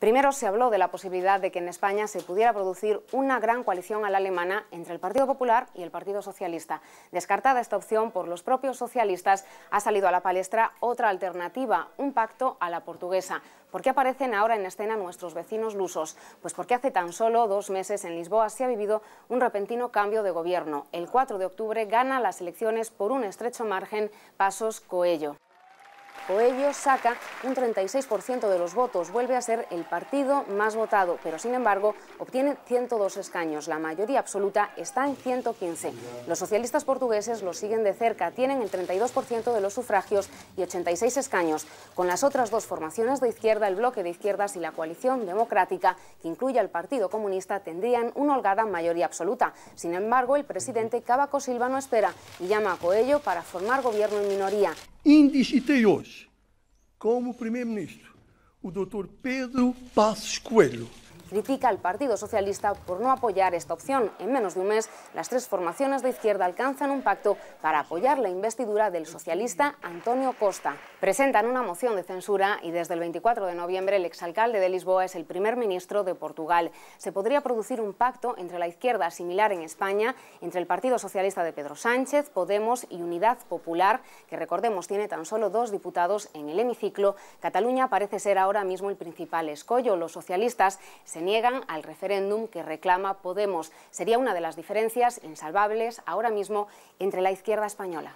Primero se habló de la posibilidad de que en España se pudiera producir una gran coalición a la alemana entre el Partido Popular y el Partido Socialista. Descartada esta opción por los propios socialistas, ha salido a la palestra otra alternativa, un pacto a la portuguesa. ¿Por qué aparecen ahora en escena nuestros vecinos lusos? Pues porque hace tan solo dos meses en Lisboa se ha vivido un repentino cambio de gobierno. El 4 de octubre gana las elecciones por un estrecho margen Pasos Coello. Coelho saca un 36% de los votos, vuelve a ser el partido más votado, pero sin embargo obtiene 102 escaños. La mayoría absoluta está en 115. Los socialistas portugueses lo siguen de cerca, tienen el 32% de los sufragios y 86 escaños. Con las otras dos formaciones de izquierda, el bloque de izquierdas y la coalición democrática, que incluye al Partido Comunista, tendrían una holgada mayoría absoluta. Sin embargo, el presidente Cavaco Silva no espera y llama a Coelho para formar gobierno en minoría. indicitei hoje como primeiro-ministro o Dr. Pedro Passos Coelho. critica al Partido Socialista por no apoyar esta opción. En menos de un mes, las tres formaciones de izquierda alcanzan un pacto para apoyar la investidura del socialista Antonio Costa. Presentan una moción de censura y desde el 24 de noviembre el exalcalde de Lisboa es el primer ministro de Portugal. Se podría producir un pacto entre la izquierda similar en España, entre el Partido Socialista de Pedro Sánchez, Podemos y Unidad Popular, que recordemos tiene tan solo dos diputados en el hemiciclo. Cataluña parece ser ahora mismo el principal escollo. Los socialistas se se niegan al referéndum que reclama Podemos. Sería una de las diferencias insalvables ahora mismo entre la izquierda española.